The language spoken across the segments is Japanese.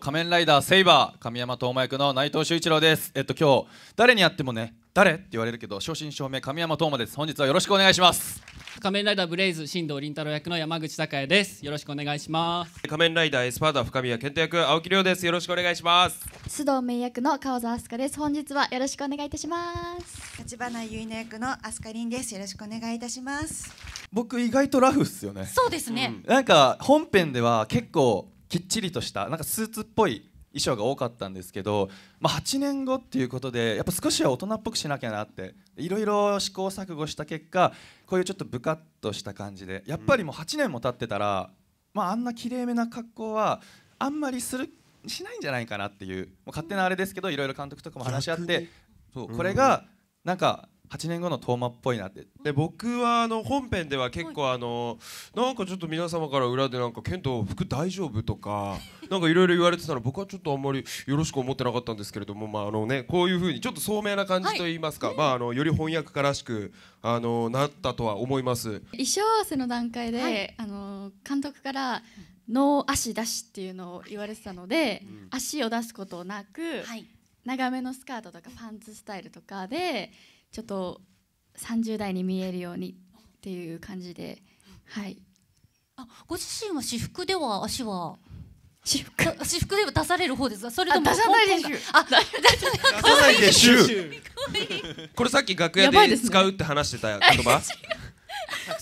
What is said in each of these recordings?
仮面ライダーセイバー神山智也役の内藤修一郎ですえっと今日誰にやってもね誰って言われるけど正真正銘神山智也です本日はよろしくお願いします仮面ライダーブレイズ新藤凛太郎役の山口孝也ですよろしくお願いします仮面ライダーエスパーダ深宮健太役青木亮ですよろしくお願いします須藤名役の川澤飛鳥です本日はよろしくお願いいたします立花結菜役の飛鳥凛ですよろしくお願いいたします僕意外とラフっすよねそうですね、うん、なんか本編では結構きっちりとしたなんかスーツっぽい衣装が多かったんですけど、まあ、8年後っていうことでやっぱ少しは大人っぽくしなきゃなっていろいろ試行錯誤した結果こういうちょっとブカッとした感じでやっぱりもう8年も経ってたら、まあ、あんなきれいめな格好はあんまりするしないんじゃないかなっていうもう勝手なあれですけどいろいろ監督とかも話し合ってそうこれがなんか8年後のトーマっぽいなってで僕はあの本編では結構あのなんかちょっと皆様から裏でなんかケント服大丈夫とか なんかいろいろ言われてたら僕はちょっとあんまりよろしく思ってなかったんですけれどもまああのねこういうふうにちょっと聡明な感じといいますか、はい、まああのより翻訳家らしくあのなったとは思います衣装合わせの段階で、はい、あの監督から「ノ足出し」っていうのを言われてたので、うん、足を出すことなく、はい、長めのスカートとかパンツスタイルとかでちょっと30代に見えるようにっていう感じではいあご自身は私服では足は私服私服では出される方ですかそれとも出さないでしゅあ出さないでしゅこれさっき楽屋で使うって話してた言葉、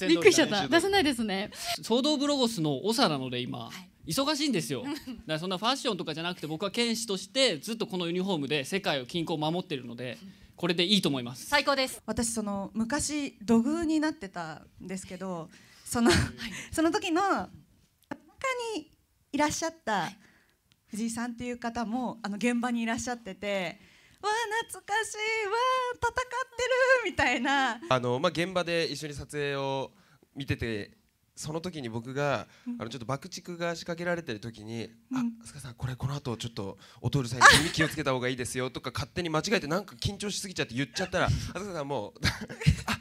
びっくりしちゃった出さないですね 騒動ブロゴスの長なので今、はい忙しいんですよだからそんなファッションとかじゃなくて僕は剣士としてずっとこのユニフォームで世界を均衡を守ってるのでこれでいいと思います最高です私その昔土偶になってたんですけどその その時の他にいらっしゃった藤井さんっていう方もあの現場にいらっしゃってて。わあ懐かしいわあ戦ってるみたいなあの、まあ、現場で一緒に撮影を見ててその時に僕が、あのちょっと爆竹が仕掛けられてる時に「うん、あすかさんこれこの後ちょっと音とるさんに気をつけた方がいいですよ」とか勝手に間違えてなんか緊張しすぎちゃって言っちゃったら飛鳥 さんもう「あ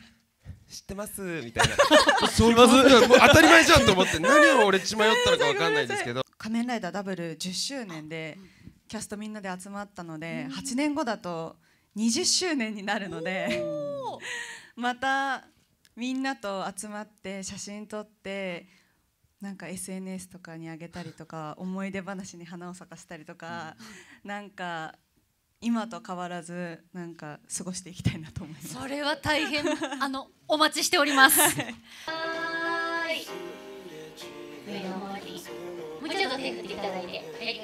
知ってます」みたいな「そうずもう当たり前じゃん」と思って何を俺血迷ったのか分かんないですけど「仮面ライダーダブル10周年でキャストみんなで集まったので、8年後だと20周年になるので またみんなと集まって写真撮ってなんか SNS とかにあげたりとか思い出話に花を咲かせたりとか、うん、なんか今と変わらずなんか過ごしていきたいなと思いますそれは大変 あのお待ちしておりますはい上の方にもうちょっと手振っていただいて